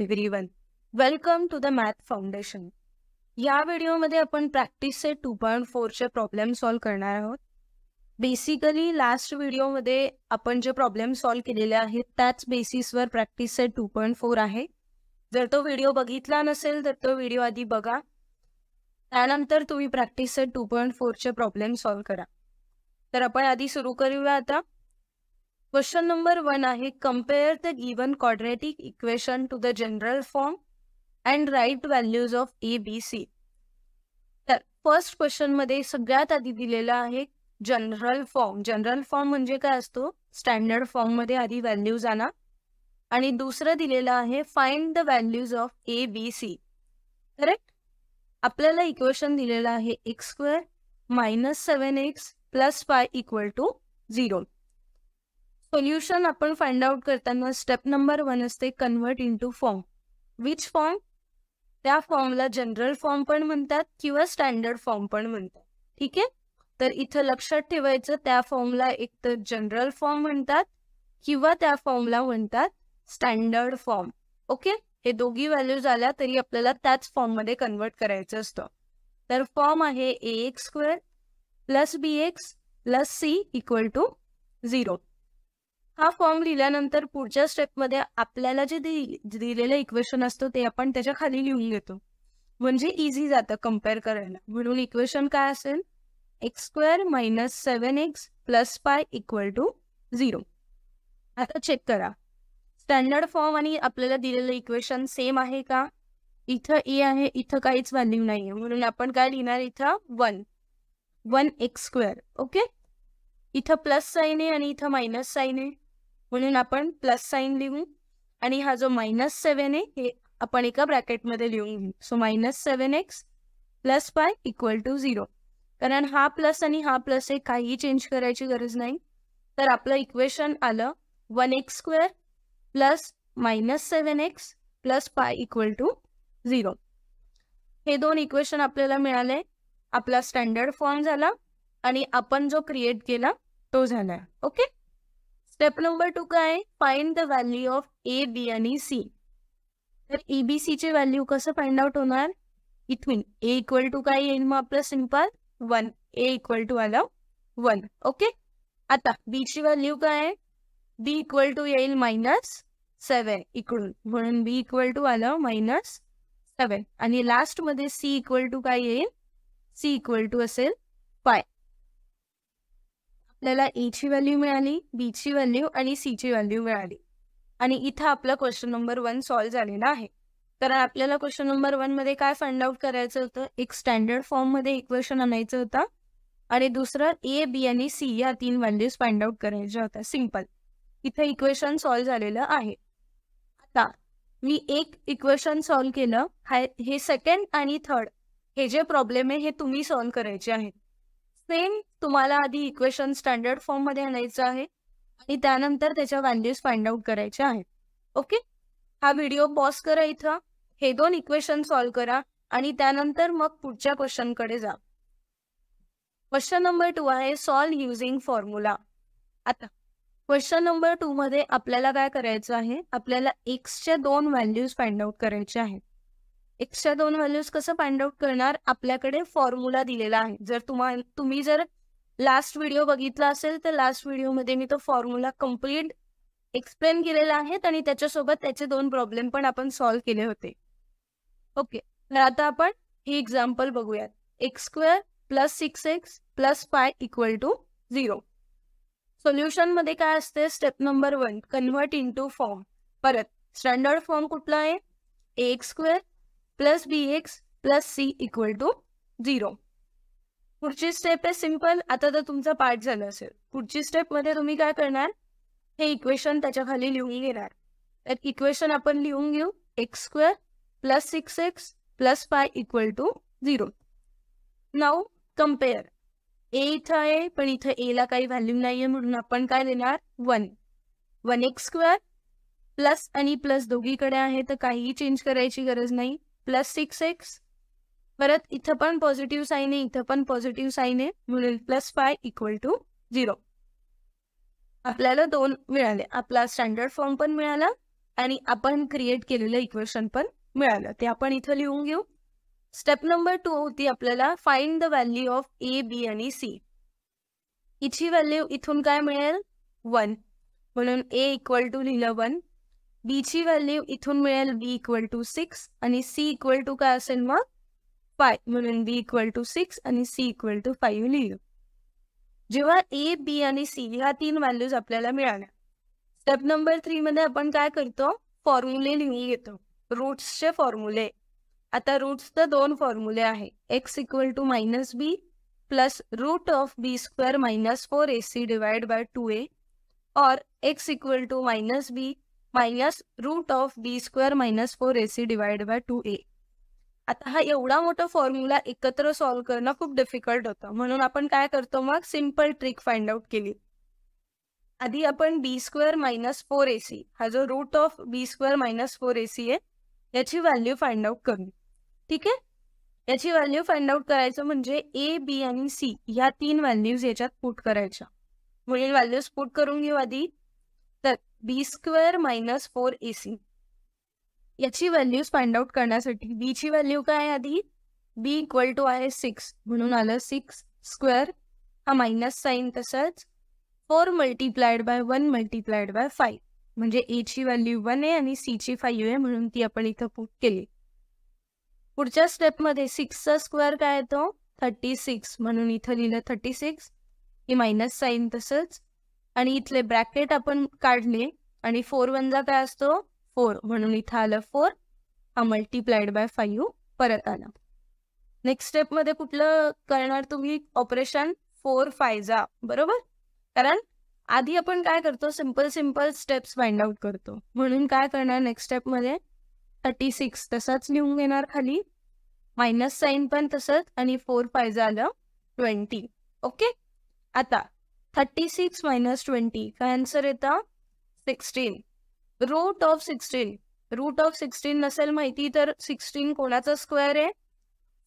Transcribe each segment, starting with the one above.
everyone welcome to the math foundation या व्हिडिओमध्ये आपण प्रॅक्टिस सेट टू पॉईंट फोरचे प्रॉब्लेम सॉल्व्ह करणार आहोत बेसिकली लास्ट व्हिडिओमध्ये आपण जे प्रॉब्लेम सॉल्व्ह केलेले आहेत त्याच बेसिसवर practice set two point four आहे जर तो व्हिडिओ बघितला नसेल तर तो व्हिडिओ आधी बघा त्यानंतर तुम्ही प्रॅक्टिस सेट टू पॉईंट फोरचे प्रॉब्लेम सॉल्व्ह करा तर आपण आधी सुरू करूया आता क्वेश्चन नंबर वन आहे compare the given quadratic equation to the general form and write values of A B C तर फर्स्ट क्वेश्चन सगळ्यात आधी दिलेला आहे जनरल फॉर्म जनरल फॉर्म म्हणजे काय असतो स्टँडर्ड फॉर्म आधी व्हॅल्यूज आणा आणि दुसरं दिलेलं आहे find the values of A B C correct आपल्याला इक्वेशन दिलेलं आहे X square minus seven X plus five equal to zero solution आपण फाइंड आउट करताना स्टेप नंबर वन असते convert to form which form त्या फॉर्मला जनरल फॉर्म पण म्हणतात किंवा स्टँडर्ड फॉर्म पण म्हणतात ठीक आहे तर इथं लक्षात ठेवायचं त्या फॉर्मला एक तर जनरल फॉर्म म्हणतात किंवा त्या फॉर्मला म्हणतात स्टँडर्ड फॉर्म ओके हे दोघी व्हॅल्यूज आल्या तरी आपल्याला त्याच फॉर्ममध्ये कन्वर्ट करायचं असतं तर फॉर्म आहे A X square plus B X plus C equal to zero हा फॉर्म लिहिल्यानंतर पुढच्या स्टेपमध्ये आपल्याला जे दिलेलं इक्वेशन असतो ते आपण त्याच्या खाली लिहून घेतो म्हणजे इझी जातं कम्पेअर करायला म्हणून इक्वेशन काय असेल X square minus seven X plus five equal to zero आता चेक करा स्टँडर्ड फॉर्म आणि आपल्याला दिलेलं इक्वेशन सेम आहे का इथं ए आहे इथं काहीच व्हॅल्यू नाही आहे म्हणून आपण काय लिहिणार इथं one one X square okay इथं प्लस साईन आहे आणि इथं मायनस साईन आहे म्हणून आपण प्लस साईन लिहू आणि हा जो मायनस सेव्हन आहे हे आपण एका ब्रॅकेटमध्ये लिहून घेऊ so minus seven X plus five equal to zero कारण हा प्लस आणि हा प्लस हे काहीही चेंज करायची गरज नाही तर आपलं इक्वेशन आलं one X square plus minus seven X plus five equal to zero हे दोन इक्वेशन आपल्याला मिळाले आपला स्टँडर्ड फॉर्म झाला आणि आपण जो क्रिएट केला तो झाला ओके स्टेप नंबर टू काय find the value of A B आणि सी तर ए बी चे व्हॅल्यू कसं फाइंड आउट होणार इथून ए इक्वल टू काय येईल मग आपलं simple one A equal to आलं वन ओके आता बी ची व्हॅल्यू काय आहे बी इक्वल टू येईल मायनस सेवन इकडून म्हणून बी इक्वल टू आलं मायनस सेवन आणि लास्टमध्ये सी इक्वल टू काय येईल सी इक्वल टू असेल फाय आपल्याला एची व्हॅल्यू मिळाली बी ची व्हॅल्यू आणि सी ची व्हॅल्यू मिळाली आणि इथं आपला क्वेश्चन नंबर वन सॉल्व्ह झालेला आहे तर आपल्याला क्वेश्चन नंबर वन मध्ये काय फाइंड आउट करायचं होतं एक स्टँडर्ड फॉर्म मध्ये इक्वेशन आणायचं होतं आणि दुसरं ए बी आणि सी या तीन व्हॅल्यूज फाइंड आउट करायच्या होत्या सिंपल इथं इक्वेशन सॉल्व्ह झालेलं आहे आता मी एक इक्वेशन सॉल्व्ह केलं हे सेकंड आणि थर्ड हे जे प्रॉब्लेम आहे हे तुम्ही सॉल्व्ह करायचे आहेत सेम तुम्हाला आधी इक्वेशन स्टँडर्ड फॉर्म मध्ये आणायचं आहे आणि त्यानंतर त्याच्या व्हॅल्यूज फाइंड आउट करायच्या आहेत ओके हा व्हिडिओ पॉज करा इथं हे दोन इक्वेशन सॉल्व्ह करा आणि त्यानंतर मग पुढच्या कडे जा क्वेश्चन नंबर टू आहे सॉल्व्ह युझिंग फॉर्म्युला आता क्वेश्चन नंबर टू मध्ये आपल्याला काय करायचं आहे आपल्याला एक्सच्या दोन व्हॅल्यूज फाइंड आउट करायचे आहेत एक्स्ट्रा दोन व्हॅल्यूज कसं फाइंड आउट करणार आपल्याकडे फॉर्म्युला दिलेला आहे जर तुम्हा तुम्ही जर लास्ट व्हिडिओ बघितला असेल तर लास्ट व्हिडिओमध्ये मी तो फॉर्म्युला कम्प्लीट एक्सप्लेन केलेला आहे आणि त्याच्यासोबत त्याचे दोन प्रॉब्लेम पण आपण सॉल्व्ह केले होते ओके तर आता आपण ही एक्झाम्पल बघूयात X square plus six X plus five equal to zero solution मध्ये काय असते step number one convert into form परत स्टँडर्ड फॉर्म कुठला आहे X square plus B X plus C equal to zero पुढची step आहे simple आता तर तुमचा पार्ट झाला असेल पुढची स्टेप मध्ये तुम्ही काय करणार हे इक्वेशन त्याच्या खाली लिहून घेणार तर इक्वेशन आपण लिहून घेऊ X square plus six X plus five equal to zero now compare A इथं आहे पण इथं ए ला काही व्हॅल्यू नाही आहे म्हणून आपण काय देणार one one X square plus आणि प्लस दोघीकडे आहे तर काहीही चेंज करायची गरज नाही प्लस सिक्स एक्स परत इथं पण पॉझिटिव्ह साईन आहे इथं पण पॉझिटिव्ह साईन आहे म्हणून plus five equal to zero आपल्याला दोन मिळाले आपला स्टँडर्ड फॉर्म पण मिळाला आणि आपण क्रिएट केलेलं इक्वेशन पण मिळालं ते आपण इथं लिहून घेऊ स्टेप नंबर टू होती आपल्याला find the value of A B आणि सी इची व्हॅल्यू इथून काय मिळेल वन म्हणून ए इक्वल टू लिहिलं वन बी ची वैल्यू इथून मिले B equal to six C equal to का असेल मग B equal to six C equal to five लिख जेव ए बी और सी हा तीन वैल्यूज अपने मिळाल्या स्टेप नंबर थ्री मध्य अपन का करतो लिखी लिहून रूट्स के फॉर्म्युले आता रूट्स तो दोन फॉर्म्युले है X equal to minus B plus root of B square minus four A C divide by two A और X equal to minus B minus root of B square minus four AC divide by two A आता हा एवढा मोठा formula एकत्र solve करणं खूप difficult होतं म्हणून आपण काय करतो मग सिम्पल ट्रिक फाइंड आउट केली आधी आपण B square minus four AC हा जो root of B square minus four AC आहे याची व्हॅल्यू फाइंड आउट करू ठीक आहे याची व्हॅल्यू फाइंड आउट करायचं म्हणजे ए बी आणि सी ह्या तीन व्हॅल्यूज याच्यात पुट करायच्या पुढील व्हॅल्यूज पुट करून घेऊ आधी B square minus four A C याची व्हॅल्यूज फाइंड आउट करण्यासाठी बी ची व्हॅल्यू काय आधी बी इक्वल टू आहे सिक्स म्हणून आलं सिक्स स्क्वेअर हा मायनस साईन तसंच four multiplied by one multiplied by five म्हणजे ए ची व्हॅल्यू वन आहे आणि सी ची फाईव्ह आहे म्हणून ती आपण इथं पुट केली पुढच्या स्टेपमध्ये सिक्सचा स्क्वेअर काय येतो थर्टी सिक्स म्हणून इथं लिहिलं थर्टी सिक्स ही मायनस साईन तसंच आणि इथले ब्रॅकेट आपण काढले आणि फोर वनला काय असतो फोर म्हणून इथं आलं फोर हा मल्टिप्लाइड बाय फाईव्ह परत आला नेक्स्ट स्टेप मध्ये कुठलं करणार तुम्ही ऑपरेशन फोर फायजा बरोबर कारण आधी आपण काय करतो simple simple steps find out करतो म्हणून काय करणार नेक्स्ट स्टेप मध्ये थर्टी सिक्स तसंच लिहून घेणार खाली मायनस साईन पण तसंच आणि फोर फायजा आलं ट्वेंटी ओके आता थर्टी सिक्स मायनस ट्वेंटी काय आन्सर येतं sixteen root of sixteen root of sixteen नसेल माहिती तर सिक्सटीन कोणाचा स्क्वेअर आहे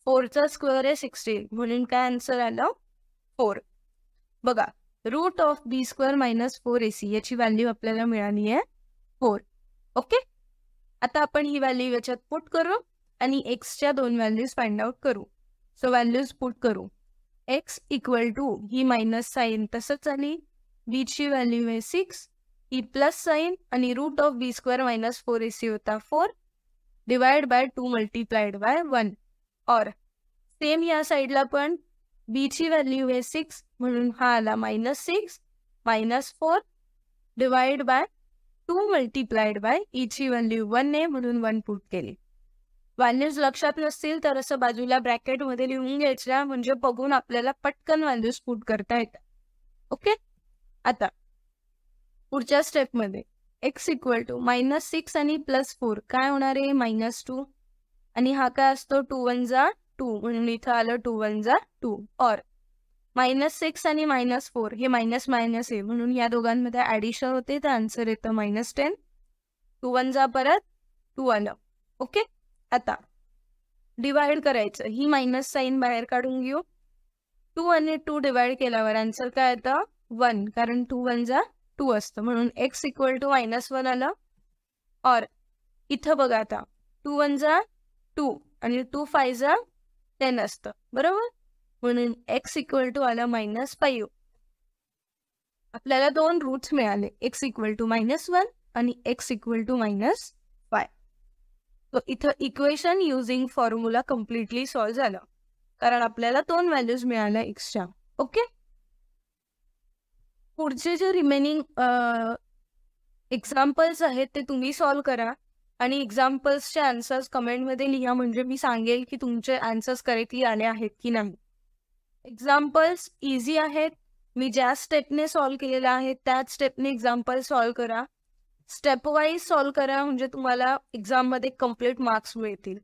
फोरचा स्क्वेअर आहे सिक्स्टीन म्हणून काय आन्सर आलं फोर बघा root of B square minus four AC याची व्हॅल्यू आपल्याला मिळाली आहे फोर ओके आता आपण ही व्हॅल्यू याच्यात पुट करू आणि एक्सच्या दोन व्हॅल्यूज फाइंड आउट करू सो व्हॅल्यूज पुट करू एक्स इक्वल टू ही मायनस साईन तसंच आली बीची व्हॅल्यू आहे सिक्स ई प्लस साईन आणि root of B square minus four A C होता four divide by two multiplied by one और सेम या साईडला पण बीची व्हॅल्यू आहे सिक्स म्हणून हा आला minus six minus four divide by two multiplied by ईची व्हॅल्यू वन आहे म्हणून वन पुट केली व्हॅल्यूज लक्षात नसतील तर असं बाजूला ब्रॅकेटमध्ये लिहून घ्यायच्या म्हणजे बघून आपल्याला पटकन व्हॅल्यूज पुट करता येतात ओके आता पुढच्या स्टेपमध्ये X equal to minus six आणि प्लस फोर काय होणार आहे मायनस टू आणि हा काय असतो टू वन जा टू म्हणून इथं आलं टू वन जा टू और मायनस सिक्स आणि मायनस फोर हे मायनस मायनस आहे म्हणून या दोघांमध्ये ॲडिशन होते तर आन्सर येतं मायनस टेन टू वन जा परत टू आलं ओके आता डिवाइड करायचं ही मायनस साईन बाहेर काढून घेऊ टू आणि टू डिवाइड केल्यावर आन्सर काय येतं वन कारण टू वन जा टू असतं म्हणून X equal to minus one आलं और इथं बघा आता टू वन जा टू आणि टू फाय जा टेन असतं बरोबर म्हणून एक्स इक्वल टू आलं मायनस फाईव्ह आपल्याला दोन रूट्स मिळाले X equal to minus one आणि एक्स इक्वल टू मायनस इथं equation using formula completely solve झालं कारण आपल्याला दोन व्हॅल्यूज मिळाल्या एक्स्ट्रा ओके पुढचे जे रिमेनिंग एक्झाम्पल्स आहेत ते तुम्ही सॉल्व्ह करा आणि एक्झाम्पल्सचे आन्सर्स कमेंटमध्ये लिहा म्हणजे मी सांगेल की तुमचे आन्सर्स करेक्टली आले आहेत की नाही एक्झाम्पल्स इझी आहेत मी ज्या स्टेपने सॉल्व्ह केलेल्या आहेत त्याच स्टेपने एक्झाम्पल सॉल्व्ह करा स्टेप वाईज सॉल्व्ह करा म्हणजे तुम्हाला एक्झाम मध्ये कम्प्लीट मार्क्स मिळतील